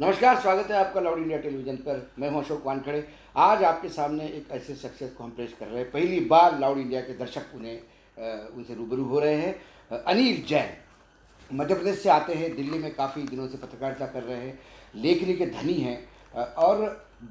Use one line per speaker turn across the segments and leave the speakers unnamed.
नमस्कार स्वागत है आपका लाउड इंडिया टेलीविजन पर मैं हूं अशोक वानखड़े आज आपके सामने एक ऐसे शख्सियत को हम पेश कर रहे हैं पहली बार लाउड इंडिया के दर्शक उन्हें उनसे रूबरू हो रहे हैं अनिल जैन मध्य प्रदेश से आते हैं दिल्ली में काफ़ी दिनों से पत्रकारिता कर रहे हैं लेखनी के धनी हैं और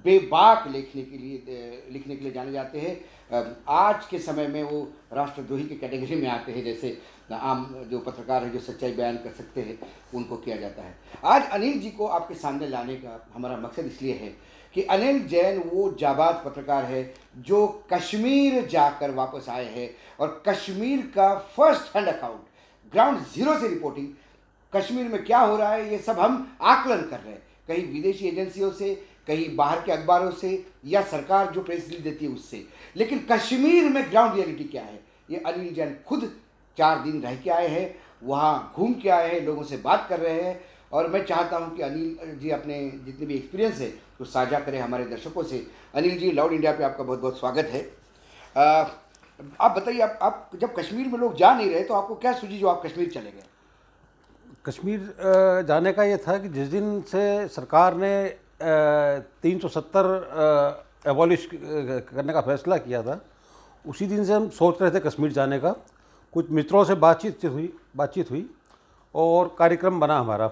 बेबाक लेखने के लिए लिखने के लिए जाने जाते हैं आज के समय में वो राष्ट्रद्रोही की कैटेगरी में आते हैं जैसे आम जो पत्रकार हैं जो सच्चाई बयान कर सकते हैं उनको किया जाता है आज अनिल जी को आपके सामने लाने का हमारा मकसद इसलिए है कि अनिल जैन वो जाबाज पत्रकार है जो कश्मीर जाकर वापस आए हैं और कश्मीर का first hand account ground zero से रिपोर्टिंग कश्मीर में क्या हो रहा है ये सब हम आकलन कर रहे हैं कहीं विदेशी एजेंसियों से कहीं बाहर के अखबारों से या सरकार जो प्रेस रिलीज देती है उससे लेकिन कश्मीर में ग्राउंड रियलिटी क्या है ये अनिल जैन खुद चार दिन रह के आए हैं वहाँ घूम के आए हैं लोगों से बात कर रहे हैं और मैं चाहता हूँ कि अनिल जी अपने जितने भी एक्सपीरियंस है वो तो साझा करें हमारे दर्शकों से अनिल जी लाउड इंडिया पर आपका बहुत बहुत स्वागत है आ, आप बताइए आप, आप जब कश्मीर में लोग जा नहीं रहे तो आपको क्या सूझी जो आप कश्मीर चले गए
कश्मीर जाने का ये था कि जिस दिन से सरकार ने तीन सौ सत्तर एबॉलिश करने का फैसला किया था उसी दिन से हम सोच रहे थे कश्मीर जाने का कुछ मित्रों से बातचीत हुई बातचीत हुई और कार्यक्रम बना हमारा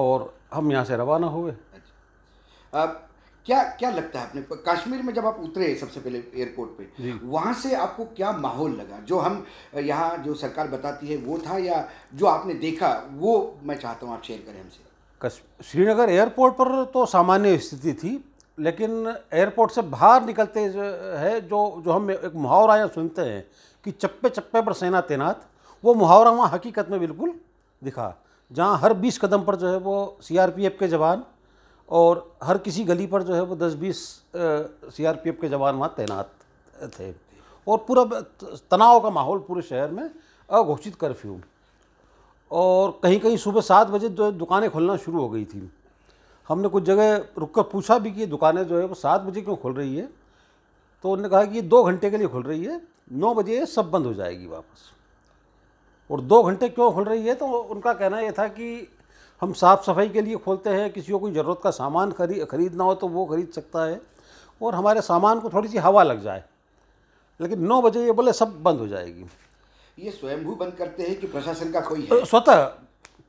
और हम यहाँ से रवाना हुए अच्छा।
आप क्या क्या लगता है आपने कश्मीर में जब आप उतरे सबसे पहले एयरपोर्ट पे वहाँ से आपको क्या माहौल लगा जो हम यहाँ जो सरकार बताती है वो था या जो आपने देखा वो मैं चाहता हूँ आप शेयर करें
हमसे श्रीनगर एयरपोर्ट पर तो सामान्य स्थिति थी लेकिन एयरपोर्ट से बाहर निकलते है जो जो हम एक मुहावरा यहाँ सुनते हैं कि चप्पे चप्पे पर सेना तैनात वो मुहावरा वहाँ हकीकत में बिल्कुल दिखा जहाँ हर बीस कदम पर जो है वो सीआरपीएफ के जवान और हर किसी गली पर जो है वो दस बीस सीआरपीएफ के जवान वहाँ तैनात थे और पूरा तनाव का माहौल पूरे शहर में अघोषित कर्फ्यू और कहीं कहीं सुबह सात बजे जो है दुकानें खोलना शुरू हो गई थी हमने कुछ जगह रुक कर पूछा भी कि दुकानें जो है वो सात बजे क्यों खोल रही है तो उन्होंने कहा कि ये दो घंटे के लिए खुल रही है नौ बजे सब बंद हो जाएगी वापस और दो घंटे क्यों खुल रही है तो उनका कहना यह था कि हम साफ़ सफाई के लिए खोलते हैं किसी को कोई ज़रूरत का सामान खरी खरीदना हो तो वो खरीद सकता है और हमारे सामान को थोड़ी सी हवा लग जाए लेकिन नौ बजे ये बोले सब बंद हो जाएगी
ये स्वयंभू बंद करते हैं कि प्रशासन का कोई है
स्वतः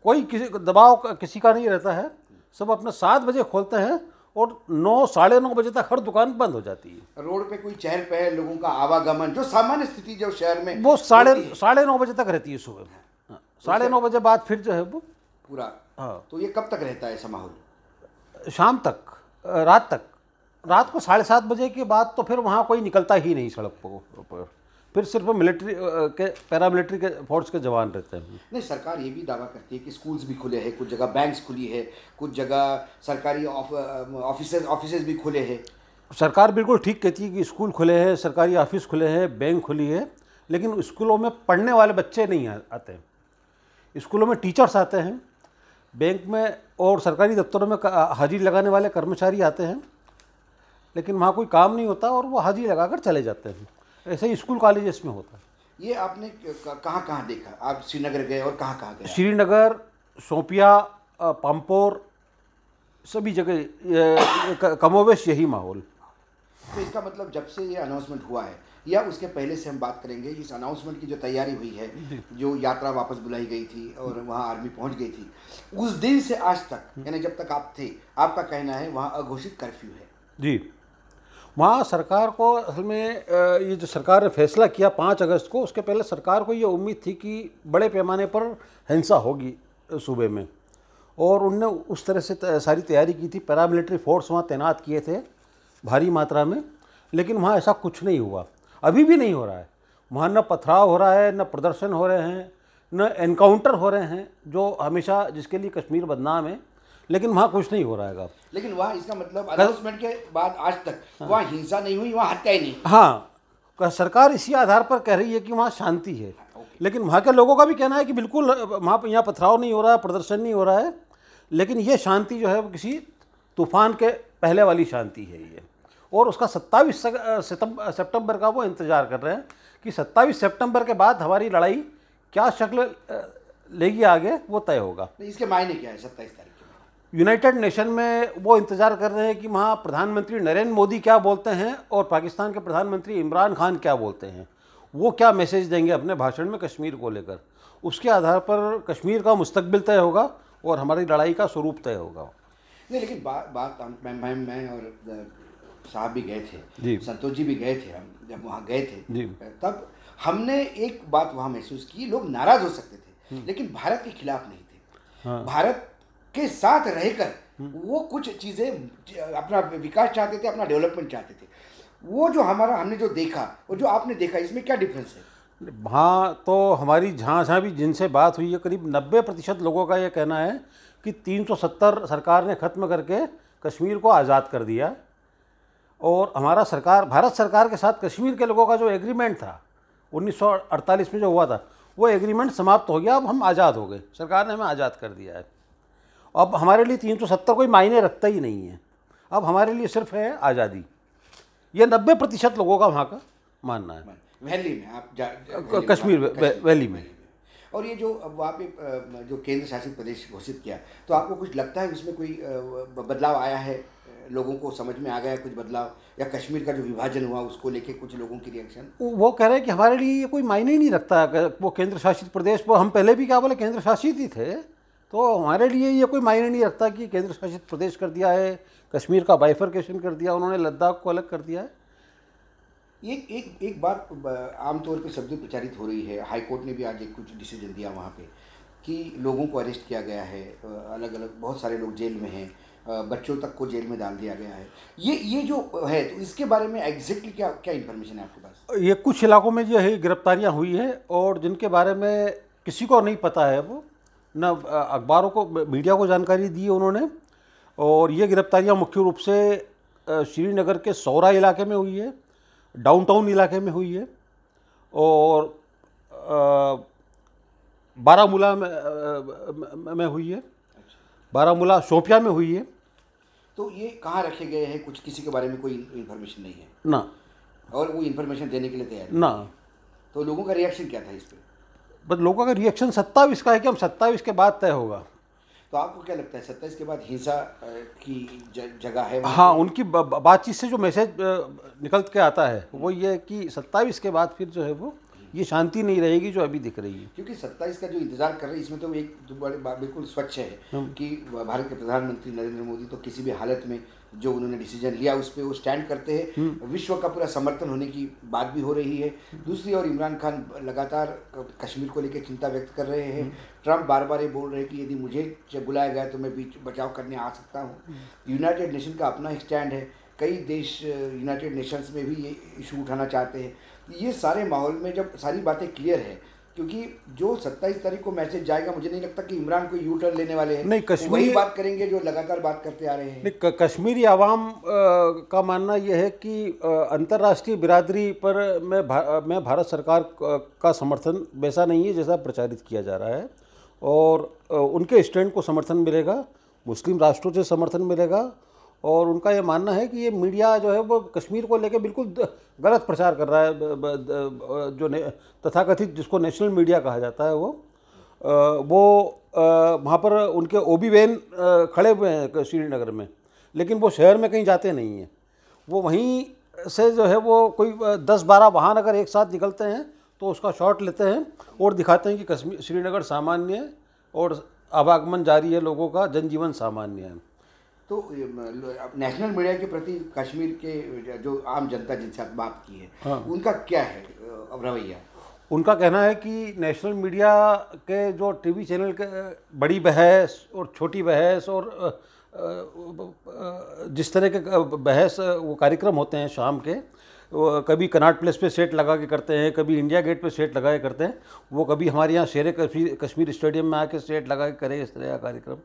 कोई किसी दबाव किसी का नहीं रहता है सब अपने सात बजे खोलते हैं और नौ साढ़े नौ बजे तक हर दुकान बंद हो जाती है
रोड पे कोई चहल पहल लोगों का आवागमन जो सामान्य स्थिति जो शहर में वो साढ़े
साढ़े नौ बजे तक रहती है सुबह में हाँ, हाँ, साढ़े नौ बजे बाद फिर जो है वो पूरा हाँ तो ये कब तक रहता है ऐसा माहौल शाम तक रात तक रात को साढ़े सात बजे के बाद तो फिर वहाँ कोई निकलता ही नहीं सड़क पर फिर सिर्फ मिलिट्री के पैरामिलिट्री के फोर्स के जवान रहते हैं नहीं सरकार ये भी दावा करती है कि स्कूल्स भी खुले हैं कुछ जगह बैंक्स
खुली है कुछ जगह सरकारी ऑफिसर्स ऑफिस भी खुले हैं
सरकार बिल्कुल ठीक कहती है कि स्कूल खुले हैं सरकारी ऑफिस खुले हैं बैंक खुली है लेकिन स्कूलों में पढ़ने वाले बच्चे नहीं आते हैं स्कूलों में टीचर्स आते हैं बैंक में और सरकारी दफ्तरों में हाजिर लगाने वाले कर्मचारी आते हैं लेकिन वहाँ कोई काम नहीं होता और वो हाजिर लगाकर चले जाते हैं ऐसा स्कूल कॉलेज में होता है
ये आपने कहाँ कहाँ देखा आप श्रीनगर गए और कहाँ कहाँ
गए श्रीनगर सोपिया पम्पोर सभी जगह कमोवेश यही माहौल
तो इसका मतलब जब से ये अनाउंसमेंट हुआ है या उसके पहले से हम बात करेंगे इस अनाउंसमेंट की जो तैयारी हुई है जो यात्रा वापस बुलाई गई थी और वहाँ आर्मी पहुँच गई थी उस दिन से आज तक हम्म। यानी जब तक आप थे आपका कहना है वहाँ अघोषित कर्फ्यू है
जी वहाँ सरकार को असल में ये जो सरकार ने फैसला किया पाँच अगस्त को उसके पहले सरकार को ये उम्मीद थी कि बड़े पैमाने पर हिंसा होगी सूबे में और उनने उस तरह से सारी तैयारी की थी पैरामिलिट्री फोर्स वहाँ तैनात किए थे भारी मात्रा में लेकिन वहाँ ऐसा कुछ नहीं हुआ अभी भी नहीं हो रहा है वहाँ न पथराव हो रहा है न प्रदर्शन हो रहे हैं न एनकाउंटर हो रहे हैं जो हमेशा जिसके लिए कश्मीर बदनाम है लेकिन वहाँ कुछ नहीं हो रहा है
लेकिन वहाँ इसका मतलब अनाउंसमेंट के बाद आज तक हाँ। वहाँ हिंसा नहीं हुई वहाँ हत्या ही नहीं
हाँ सरकार इसी आधार पर कह रही है कि वहाँ शांति है हाँ, लेकिन वहाँ के लोगों का भी कहना है कि बिल्कुल वहाँ पर यहाँ पथराव नहीं हो रहा है प्रदर्शन नहीं हो रहा है लेकिन ये शांति जो है वो किसी तूफान के पहले वाली शांति है ये और उसका सत्ताईस सितंबर का वो इंतज़ार कर रहे हैं कि सत्ताईस सितंबर के बाद हमारी लड़ाई क्या शक्ल लेगी आगे वो तय होगा
इसके मायने क्या है सत्ताईस
यूनाइटेड नेशन में वो इंतज़ार कर रहे हैं कि वहाँ प्रधानमंत्री नरेंद्र मोदी क्या बोलते हैं और पाकिस्तान के प्रधानमंत्री इमरान खान क्या बोलते हैं वो क्या मैसेज देंगे अपने भाषण में कश्मीर को लेकर उसके आधार पर कश्मीर का मुस्तबिल तय होगा और हमारी लड़ाई का स्वरूप तय होगा नहीं लेकिन बा, बात मैं मैं मैं और साहब भी
गए थे संतोष जी भी गए थे हम जब वहाँ गए थे तब हमने एक बात वहाँ महसूस की लोग नाराज हो सकते थे हम्म। लेकिन भारत के खिलाफ नहीं
थे हाँ।
भारत के साथ रहकर हम्म। वो कुछ चीज़ें अपना विकास चाहते थे अपना डेवलपमेंट चाहते थे वो जो हमारा हमने जो देखा वो जो आपने देखा इसमें क्या डिफरेंस है
हाँ तो हमारी जहाँ जहाँ भी जिनसे बात हुई है करीब 90 प्रतिशत लोगों का ये कहना है कि 370 सरकार ने ख़त्म करके कश्मीर को आज़ाद कर दिया और हमारा सरकार भारत सरकार के साथ कश्मीर के लोगों का जो एग्रीमेंट था 1948 में जो हुआ था वो एग्रीमेंट समाप्त हो गया अब हम आज़ाद हो गए सरकार ने हमें आज़ाद कर दिया है अब हमारे लिए तीन सौ सत्तर कोई मायने रखता ही नहीं है अब हमारे लिए सिर्फ है आज़ादी ये नब्बे प्रतिशत लोगों का वहाँ का मानना है
वैली में आप जा,
जा, कश्मीर वैली में
और ये जो अब वहाँ पे जो केंद्र शासित प्रदेश घोषित किया तो आपको कुछ लगता है उसमें कोई बदलाव आया है लोगों को समझ में आ गया कुछ बदलाव या
कश्मीर का जो विभाजन हुआ उसको लेके कुछ लोगों की रिएक्शन वो कह रहे हैं कि हमारे लिए ये कोई मायने ही नहीं रखता वो केंद्र शासित प्रदेश वो हम पहले भी क्या बोले केंद्र शासित ही थे तो हमारे लिए ये कोई मायने नहीं रखता कि केंद्र शासित प्रदेश कर दिया है कश्मीर का बाइफरकेशन कर दिया उन्होंने लद्दाख को अलग कर दिया है
ये एक एक बात आमतौर पर शब्द प्रचारित हो रही है हाई कोर्ट ने भी आज एक कुछ डिसीजन दिया वहाँ पे कि लोगों को अरेस्ट किया गया है अलग अलग बहुत सारे लोग जेल में हैं बच्चों तक को जेल में डाल दिया गया है ये ये जो है तो इसके बारे में एग्जैक्टली क्या क्या इन्फॉर्मेशन है आपके
पास ये कुछ इलाकों में जो है गिरफ्तारियाँ हुई है और जिनके बारे में किसी को नहीं पता है वो न अखबारों को मीडिया को जानकारी दी उन्होंने और ये गिरफ्तारियां मुख्य रूप से श्रीनगर के सौरा इलाके में हुई है डाउनटाउन इलाके में हुई है और बारामूला में में हुई है बारामूला शोपिया में हुई है तो ये कहाँ रखे गए हैं कुछ किसी के बारे में कोई इन्फॉर्मेशन नहीं है ना
और वो इन्फॉर्मेशन देने के लिए तैयार ना तो लोगों का रिएक्शन क्या था इस पर
बट लोगों का रिएक्शन सत्ताईस का है कि हम सत्ताईस के बाद तय होगा
तो आपको क्या लगता है सत्ताईस के बाद हिंसा की
जगह है हाँ उनकी बातचीत से जो मैसेज निकल के आता है वो ये है कि सत्ताईस के बाद फिर जो है वो ये शांति नहीं रहेगी जो अभी दिख रही है
क्योंकि सत्ताईस का जो इंतजार कर रहे हैं इसमें तो एक बड़े बिल्कुल स्वच्छ है हाँ। कि भारत के प्रधानमंत्री नरेंद्र मोदी तो किसी भी हालत में जो उन्होंने डिसीजन लिया उस पर वो स्टैंड करते हैं हम्म। विश्व का पूरा समर्थन होने की बात भी हो रही है दूसरी ओर इमरान खान लगातार कश्मीर को लेकर चिंता व्यक्त कर रहे हैं हम्म। ट्रंप बार बार ये बोल रहे हैं कि यदि मुझे बुलाया गया तो मैं बीच बचाव करने आ सकता हूँ यूनाइटेड हम्म। नेशन का अपना स्टैंड है कई देश यूनाइटेड नेशंस में भी ये इशू उठाना चाहते हैं ये सारे माहौल में जब सारी बातें क्लियर है क्योंकि जो सत्ताईस तारीख को मैसेज जाएगा मुझे नहीं लगता कि इमरान को यू टर्न लेने वाले हैं नहीं कश्मीर वही बात करेंगे जो लगातार बात करते आ रहे हैं
नहीं कश्मीरी आवाम का मानना यह है कि अंतर्राष्ट्रीय बिरादरी पर मैं भा, मैं भारत सरकार का समर्थन वैसा नहीं है जैसा प्रचारित किया जा रहा है और उनके स्टैंड को समर्थन मिलेगा मुस्लिम राष्ट्रों से समर्थन मिलेगा और उनका ये मानना है कि ये मीडिया जो है वो कश्मीर को लेकर बिल्कुल गलत प्रचार कर रहा है जो तथाकथित जिसको नेशनल मीडिया कहा जाता है वो वो वहाँ पर उनके ओ बी वैन खड़े हुए हैं श्रीनगर में लेकिन वो शहर में कहीं जाते नहीं हैं वो वहीं से जो है वो कोई दस बारह वाहन अगर एक साथ निकलते हैं तो उसका शॉट लेते हैं और दिखाते हैं कि कश्मीर श्रीनगर सामान्य है और आवागमन जारी है लोगों का जनजीवन सामान्य है
तो नेशनल मीडिया के प्रति कश्मीर के जो
आम जनता जिनसे आप बात की है हाँ। उनका क्या है रवैया उनका कहना है कि नेशनल मीडिया के जो टीवी चैनल के बड़ी बहस और छोटी बहस और जिस तरह के बहस वो कार्यक्रम होते हैं शाम के कभी कनाट प्लेस पे सेट लगा के करते हैं कभी इंडिया गेट पे सेट लगा के करते हैं वो कभी हमारे यहाँ शेर कश्मीर कश्मीर स्टेडियम में आके सेट लगा के करें इस तरह का कार्यक्रम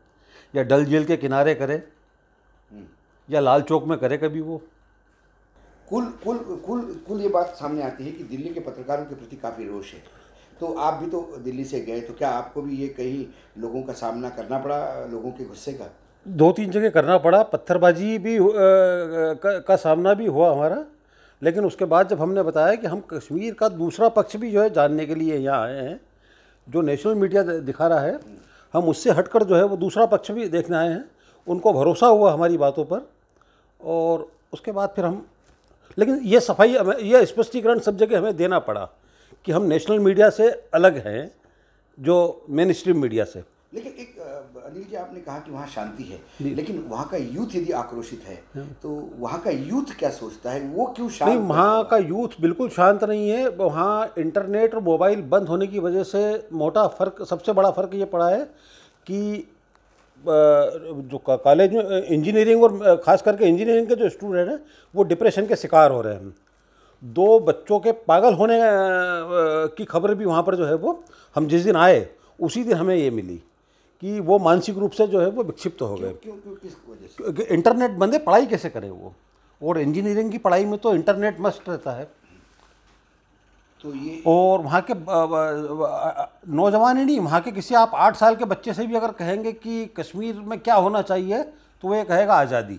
या डल झील के किनारे करें या लाल चौक में करे कभी वो
कुल कुल कुल कुल ये बात सामने आती है कि दिल्ली के पत्रकारों के प्रति काफ़ी रोष है तो आप भी तो दिल्ली से गए तो क्या आपको भी ये कहीं लोगों का सामना करना पड़ा लोगों के गुस्से
का दो तीन जगह करना पड़ा पत्थरबाजी भी आ, का, का सामना भी हुआ हमारा लेकिन उसके बाद जब हमने बताया कि हम कश्मीर का दूसरा पक्ष भी जो है जानने के लिए यहाँ आए हैं जो नेशनल मीडिया दिखा रहा है हम उससे हटकर जो है वो दूसरा पक्ष भी देखने आए हैं उनको भरोसा हुआ हमारी बातों पर और उसके बाद फिर हम लेकिन ये सफाई हमें यह स्पष्टीकरण सब जगह हमें देना पड़ा कि हम नेशनल मीडिया से अलग हैं जो मेन स्ट्रीम मीडिया से
लेकिन एक अनिल जी आपने कहा कि वहाँ शांति है लेकिन वहाँ का यूथ यदि आक्रोशित है हाँ। तो वहाँ का यूथ क्या सोचता है वो क्यों शांत नहीं वहाँ
का यूथ बिल्कुल शांत नहीं है वहाँ इंटरनेट और मोबाइल बंद होने की वजह से मोटा फ़र्क सबसे बड़ा फ़र्क ये पड़ा है कि जो कॉलेज में इंजीनियरिंग और ख़ास करके इंजीनियरिंग के जो स्टूडेंट हैं वो डिप्रेशन के शिकार हो रहे हैं दो बच्चों के पागल होने की खबर भी वहाँ पर जो है वो हम जिस दिन आए उसी दिन हमें ये मिली कि वो मानसिक रूप से जो है वो विक्षिप्त हो गए क्यों,
क्यों,
इंटरनेट बंदे पढ़ाई कैसे करें वो और इंजीनियरिंग की पढ़ाई में तो इंटरनेट मस्ट रहता है तो ये और वहाँ के नौजवान ही नहीं वहाँ के किसी आप आठ साल के बच्चे से भी अगर कहेंगे कि कश्मीर में क्या होना चाहिए तो वो ये कहेगा आज़ादी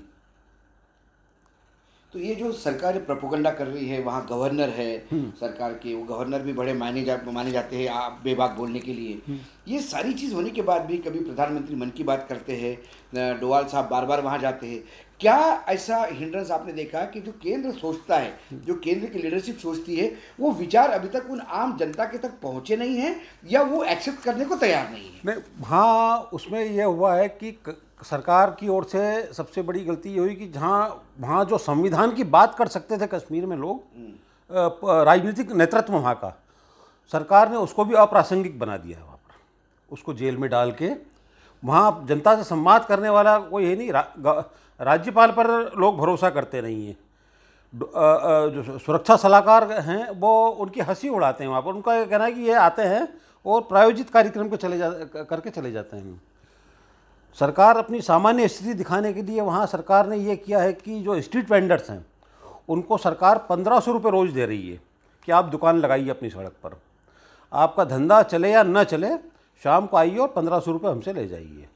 तो ये जो सरकार
प्रपोगंडा कर रही है वहाँ गवर्नर है हम्म। सरकार के वो गवर्नर भी बड़े माने जा माने जाते हैं आप बेबाक बोलने के लिए हम्म। ये सारी चीज़ होने के बाद भी कभी प्रधानमंत्री मन की बात करते हैं डोवाल साहब बार बार वहाँ जाते हैं क्या ऐसा हिंड्रेंस आपने देखा कि जो केंद्र सोचता है जो केंद्र की लीडरशिप सोचती है वो विचार अभी तक उन आम जनता के तक पहुंचे नहीं हैं या वो एक्सेप्ट करने को तैयार नहीं
है हाँ उसमें यह हुआ है कि सरकार की ओर से सबसे बड़ी गलती ये हुई कि जहाँ वहाँ जो संविधान की बात कर सकते थे कश्मीर में लोग हम्म। राजनीतिक नेतृत्व वहाँ का सरकार ने उसको भी अप्रासंगिक बना दिया है वहाँ पर उसको जेल में डाल के वहाँ जनता से संवाद करने वाला कोई है नहीं राज्यपाल पर लोग भरोसा करते नहीं हैं जो सुरक्षा सलाहकार हैं वो उनकी हंसी उड़ाते हैं वहाँ पर उनका कहना है कि ये आते हैं और प्रायोजित कार्यक्रम के चले जा करके चले जाते हैं सरकार अपनी सामान्य स्थिति दिखाने के लिए वहाँ सरकार ने ये किया है कि जो स्ट्रीट वेंडर्स हैं उनको सरकार पंद्रह सौ रुपये रोज़ दे रही है कि आप दुकान लगाइए अपनी सड़क पर आपका धंधा चले या न चले शाम को आइए और पंद्रह सौ रुपये हमसे ले जाइए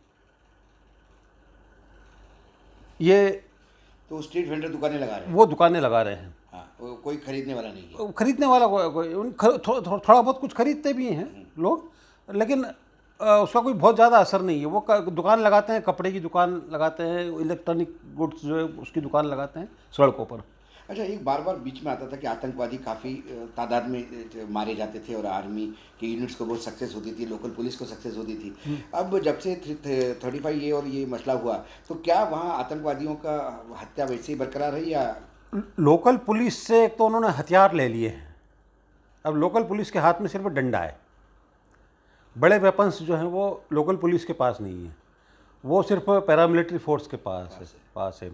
ये तो स्ट्रीट वेंडर दुकानें लगा रहे हैं वो दुकानें लगा रहे हैं हाँ वो कोई खरीदने वाला नहीं है खरीदने वाला कोई को, उन थो, थो, थोड़ा बहुत कुछ खरीदते भी हैं हम्म। लोग लेकिन उसका कोई बहुत ज़्यादा असर नहीं है वो दुकान लगाते हैं कपड़े की दुकान लगाते हैं इलेक्ट्रॉनिक गुड्स जो है उसकी दुकान लगाते हैं सड़कों पर
अच्छा एक बार बार बीच में आता था कि आतंकवादी काफ़ी तादाद में मारे जाते थे और आर्मी के यूनिट्स को बहुत सक्सेस होती थी लोकल पुलिस को सक्सेस होती थी हम्म। अब जब से थर्टी फाइव ये और ये मसला हुआ तो क्या वहाँ आतंकवादियों का हत्या वैसे ही बरकरार है या
लोकल पुलिस से एक तो उन्होंने हथियार ले लिए हैं अब लोकल पुलिस के हाथ में सिर्फ डंडा है बड़े वेपन्स जो हैं वो लोकल पुलिस के पास नहीं है वो सिर्फ पैरामिलिट्री फोर्स के पास है पास है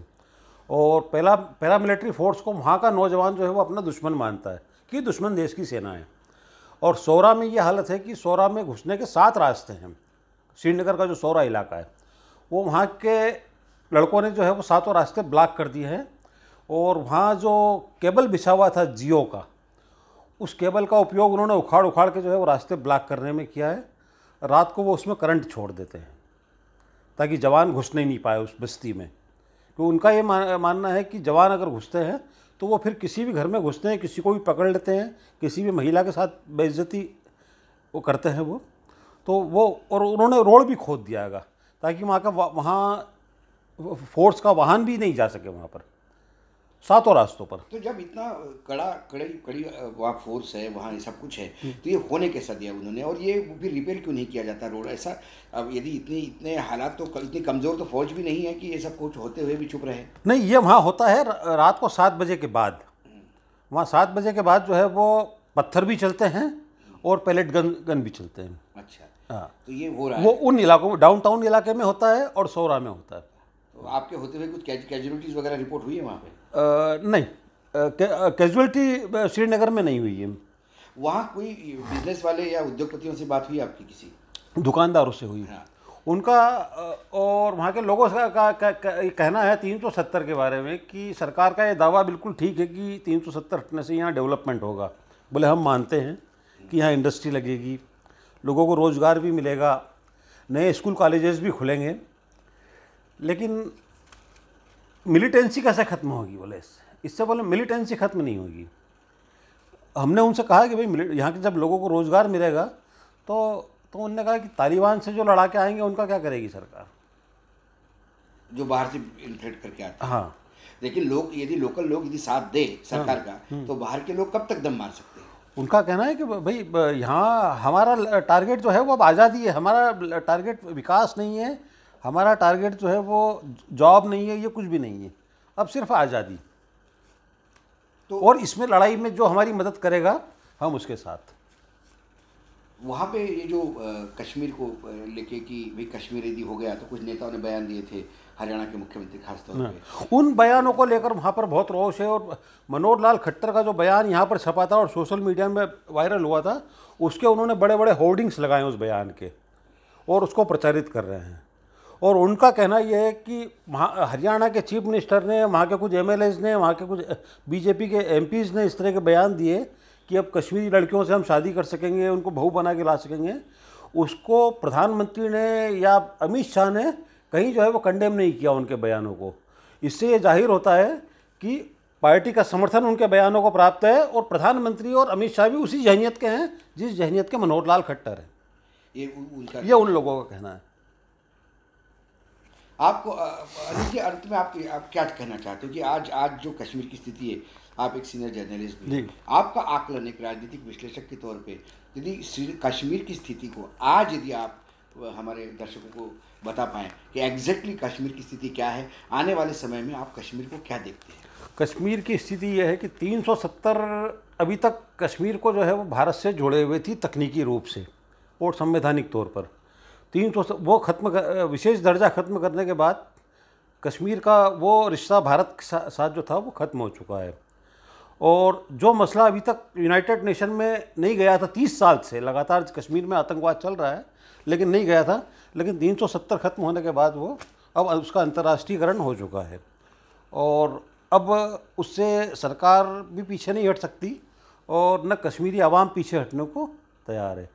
और पहला पैरा मिलिट्री फोर्स को वहाँ का नौजवान जो है वो अपना दुश्मन मानता है कि दुश्मन देश की सेना है और सोरा में ये हालत है कि सोरा में घुसने के सात रास्ते हैं श्रीनगर का जो सोरा इलाका है वो वहाँ के लड़कों ने जो है वो सातों रास्ते ब्लॉक कर दिए हैं और वहाँ जो केबल बिछा हुआ था जियो का उस केबल का उपयोग उन्होंने उखाड़ उखाड़ के जो है वो रास्ते ब्लॉक करने में किया है रात को वो उसमें करंट छोड़ देते हैं ताकि जवान घुसने नहीं पाए उस बस्ती में तो उनका ये मानना है कि जवान अगर घुसते हैं तो वो फिर किसी भी घर में घुसते हैं किसी को भी पकड़ लेते हैं किसी भी महिला के साथ बेइज्जती वो करते हैं वो तो वो और उन्होंने रोड भी खोद दिया है ताकि वहाँ का वहाँ फोर्स का वाहन भी नहीं जा सके वहाँ पर सातों रास्तों पर तो
जब इतना कड़ा कड़ी कड़ी वहाँ फोर्स है वहाँ ये सब कुछ है तो ये होने कैसा दिया उन्होंने और ये फिर रिपेयर क्यों नहीं किया जाता रोड ऐसा अब यदि इतनी इतने हालात तो इतनी कमज़ोर तो फौज भी नहीं है कि ये सब कुछ होते हुए भी चुप रहे
नहीं ये वहाँ होता है रात को सात बजे के बाद वहाँ सात बजे के बाद जो है वो पत्थर भी चलते हैं और पैलेट गन गन भी चलते हैं अच्छा हाँ तो ये हो रहा है वो उन इलाकों में डाउन टाउन इलाके में होता है और सौरा में होता है
तो आपके होते हुए कुछ कैजुअलिटीज़ वगैरह रिपोर्ट हुई है वहाँ पर
नहीं कैजुअलिटी श्रीनगर में नहीं हुई है
वहाँ कोई बिजनेस वाले या
उद्योगपतियों से बात हुई आपकी किसी दुकानदारों से हुई हाँ। उनका और वहाँ के लोगों का, का, का, का कहना है 370 के बारे में कि सरकार का ये दावा बिल्कुल ठीक है कि 370 हटने से यहाँ डेवलपमेंट होगा बोले हम मानते हैं कि यहाँ इंडस्ट्री लगेगी लोगों को रोज़गार भी मिलेगा नए स्कूल कॉलेजेस भी खुलेंगे लेकिन मिलिटेंसी कैसे ख़त्म होगी बोले इससे इससे बोले मिलिटेंसी ख़त्म नहीं होगी हमने उनसे कहा कि भाई यहाँ के जब लोगों को रोज़गार मिलेगा तो तो उनने कहा कि तालिबान से जो लड़ाके आएंगे उनका क्या करेगी सरकार जो बाहर से इन्फ्लेट करके आते हाँ लेकिन लोग यदि लोकल लोग यदि साथ दे सरकार हाँ, का हम्म। तो बाहर के लोग कब तक दम मार सकते हैं उनका कहना है कि भाई यहाँ हमारा टारगेट जो है वो अब आज़ादी है हमारा टारगेट विकास नहीं है हमारा टारगेट जो है वो जॉब नहीं है ये कुछ भी नहीं है अब सिर्फ आज़ादी तो और इसमें लड़ाई में जो हमारी मदद करेगा हम उसके साथ
वहाँ पे ये जो कश्मीर को लेके कि भाई कश्मीर यदि हो गया तो कुछ नेताओं ने बयान दिए थे हरियाणा के मुख्यमंत्री खासतौर पे
उन बयानों को लेकर वहाँ पर बहुत रोष है और मनोहर लाल खट्टर का जो बयान यहाँ पर छपा था और सोशल मीडिया में वायरल हुआ था उसके उन्होंने बड़े बड़े होर्डिंग्स लगाए उस बयान के और उसको प्रचारित कर रहे हैं और उनका कहना यह है कि हरियाणा के चीफ मिनिस्टर ने वहाँ के कुछ एम ने वहाँ के कुछ बीजेपी के एम ने इस तरह के बयान दिए कि अब कश्मीरी लड़कियों से हम शादी कर सकेंगे उनको बहू बना के ला सकेंगे उसको प्रधानमंत्री ने या अमित शाह ने कहीं जो है वो कंडेम नहीं किया उनके बयानों को इससे ये जाहिर होता है कि पार्टी का समर्थन उनके बयानों को प्राप्त है और प्रधानमंत्री और अमित शाह भी उसी जहनीत के हैं जिस जहनीत के मनोहर लाल खट्टर हैं
ये उनका ये उन
लोगों का कहना है
आपको अली जी अंत में आप, आप क्या कहना चाहते हो कि आज आज जो कश्मीर की स्थिति है आप एक सीनियर जर्नलिस्ट भी आपका आकलन एक राजनीतिक विश्लेषक के तौर पे यदि कश्मीर की स्थिति को आज यदि आप हमारे दर्शकों को बता पाएँ कि एग्जैक्टली कश्मीर की स्थिति क्या है आने वाले समय में आप कश्मीर को क्या देखते
हैं कश्मीर की स्थिति यह है कि 370 अभी तक कश्मीर को जो है वो भारत से जुड़े हुए थी तकनीकी रूप से और संवैधानिक तौर पर तीन तो सौ वो ख़त्म कर विशेष दर्जा ख़त्म करने के बाद कश्मीर का वो रिश्ता भारत के साथ जो था वो ख़त्म हो चुका है और जो मसला अभी तक यूनाइटेड नेशन में नहीं गया था तीस साल से लगातार कश्मीर में आतंकवाद चल रहा है लेकिन नहीं गया था लेकिन सत्तर ख़त्म होने के बाद वो अब उसका अंतर्राष्ट्रीयकरण हो चुका है और अब उससे सरकार भी पीछे नहीं हट सकती और न कश्मीरी आवाम पीछे हटने को तैयार है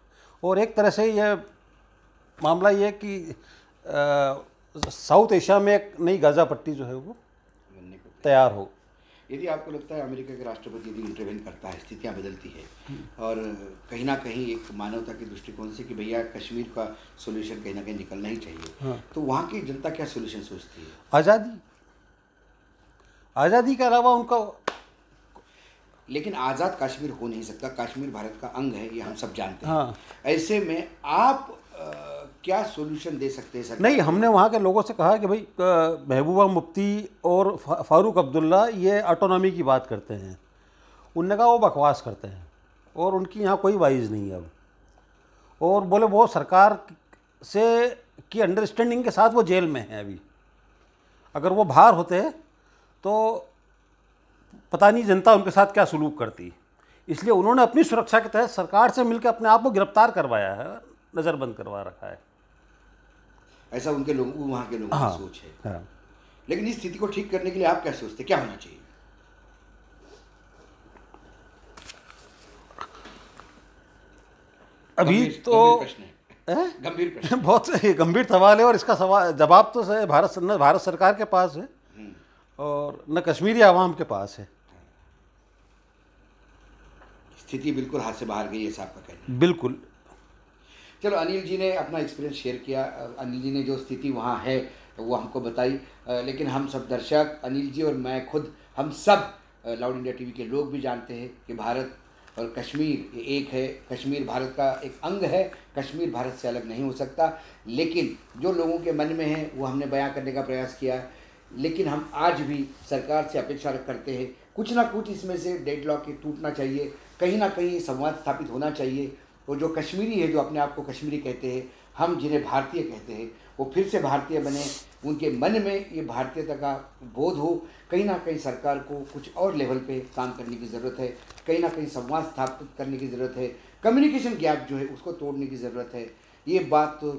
और एक तरह से यह मामला ये कि साउथ एशिया में एक नई गाजा पट्टी जो है वो तैयार हो
यदि आपको लगता है अमेरिका के राष्ट्रपति यदि इंटरवेंट करता है स्थितियाँ बदलती है और कहीं ना कहीं एक मानवता के दृष्टिकोण से कि भैया कश्मीर का सोल्यूशन कहीं ना कहीं निकलना ही चाहिए हाँ। तो वहाँ की जनता क्या सोल्यूशन सोचती है आज़ादी आज़ादी के अलावा उनका लेकिन आज़ाद कश्मीर हो नहीं सकता कश्मीर भारत का अंग है ये हम सब जानते हैं हाँ। ऐसे में आप आ, क्या सोल्यूशन दे सकते हैं सर नहीं हमने
वहाँ के लोगों से कहा कि भाई महबूबा मुफ्ती और फारूक अब्दुल्ला ये ऑटोनॉमी की बात करते हैं उनने कहा वो बकवास करते हैं और उनकी यहाँ कोई वाइज नहीं है अब और बोले वो सरकार से की अंडरस्टैंडिंग के साथ वो जेल में हैं अभी अगर वो बाहर होते तो पता नहीं जनता उनके साथ क्या सलूक करती इसलिए उन्होंने अपनी सुरक्षा के तहत सरकार से मिलकर अपने आप को गिरफ्तार करवाया है नज़रबंद करवा रखा है ऐसा उनके लोग वहाँ के लोगों की हाँ, सोच है हाँ।
लेकिन इस स्थिति को ठीक करने के लिए आप क्या सोचते क्या होना चाहिए
अभी गंभीर, तो
गंभीर,
गंभीर बहुत गंभीर सवाल है और इसका सवाल जवाब तो है भारत न भारत सरकार के पास है हम्म। और न कश्मीरी आवाम के पास है स्थिति बिल्कुल हाथ से बाहर गई है आपका कहना बिल्कुल
चलो अनिल जी ने अपना एक्सपीरियंस शेयर किया अनिल जी ने जो स्थिति वहाँ है वो हमको बताई लेकिन हम सब दर्शक अनिल जी और मैं खुद हम सब लाउड इंडिया टीवी के लोग भी जानते हैं कि भारत और कश्मीर ये एक है कश्मीर भारत का एक अंग है कश्मीर भारत से अलग नहीं हो सकता लेकिन जो लोगों के मन में है वो हमने बयां करने का प्रयास किया है लेकिन हम आज भी सरकार से अपेक्षा करते हैं कुछ ना कुछ इसमें से डेड लॉक के टूटना चाहिए कहीं ना कहीं संवाद स्थापित होना चाहिए वो जो कश्मीरी है जो अपने आप को कश्मीरी कहते हैं हम जिन्हें भारतीय कहते हैं वो फिर से भारतीय बने उनके मन में ये भारतीयता का बोध हो कहीं ना कहीं सरकार को कुछ और लेवल पे काम करने की ज़रूरत है कहीं ना कहीं संवाद स्थापित करने की ज़रूरत है कम्युनिकेशन गैप जो है उसको तोड़ने की ज़रूरत है ये बात तो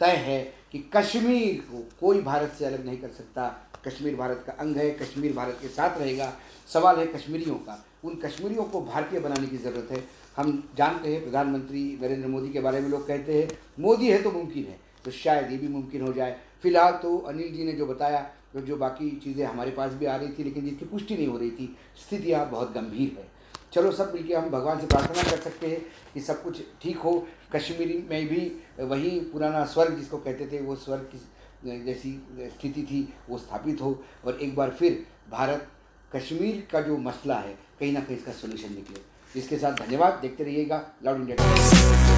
तय है कि कश्मीर को कोई भारत से अलग नहीं कर सकता कश्मीर भारत का अंग है कश्मीर भारत के साथ रहेगा सवाल है कश्मीरियों का उन कश्मीरियों को भारतीय बनाने की ज़रूरत है हम जानते हैं प्रधानमंत्री नरेंद्र मोदी के बारे में लोग कहते हैं मोदी है तो मुमकिन है तो शायद ये भी मुमकिन हो जाए फिलहाल तो अनिल जी ने जो बताया तो जो बाकी चीज़ें हमारे पास भी आ रही थी लेकिन जिसकी पुष्टि नहीं हो रही थी स्थितियाँ बहुत गंभीर है चलो सब मिलकर हम भगवान से प्रार्थना कर सकते हैं कि सब कुछ ठीक हो कश्मीर में भी वही पुराना स्वर्ग जिसको कहते थे वो स्वर्ग की जैसी स्थिति थी वो स्थापित हो और एक बार फिर भारत कश्मीर का जो मसला है कहीं ना कहीं इसका सोल्यूशन निकले इसके साथ धन्यवाद देखते रहिएगा लाउड इंडिया